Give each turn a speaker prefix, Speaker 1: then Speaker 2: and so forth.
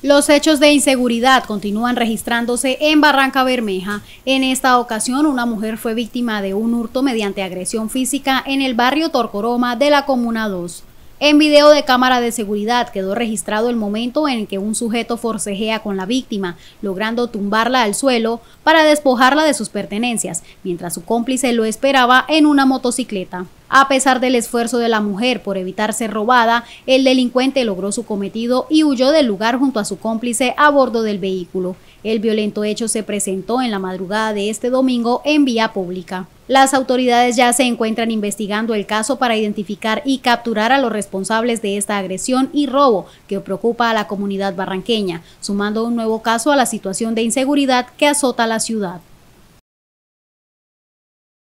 Speaker 1: Los hechos de inseguridad continúan registrándose en Barranca Bermeja. En esta ocasión, una mujer fue víctima de un hurto mediante agresión física en el barrio Torcoroma de la Comuna 2. En video de cámara de seguridad quedó registrado el momento en que un sujeto forcejea con la víctima, logrando tumbarla al suelo para despojarla de sus pertenencias, mientras su cómplice lo esperaba en una motocicleta. A pesar del esfuerzo de la mujer por evitar ser robada, el delincuente logró su cometido y huyó del lugar junto a su cómplice a bordo del vehículo. El violento hecho se presentó en la madrugada de este domingo en vía pública. Las autoridades ya se encuentran investigando el caso para identificar y capturar a los responsables de esta agresión y robo que preocupa a la comunidad barranqueña, sumando un nuevo caso a la situación de inseguridad que azota la ciudad.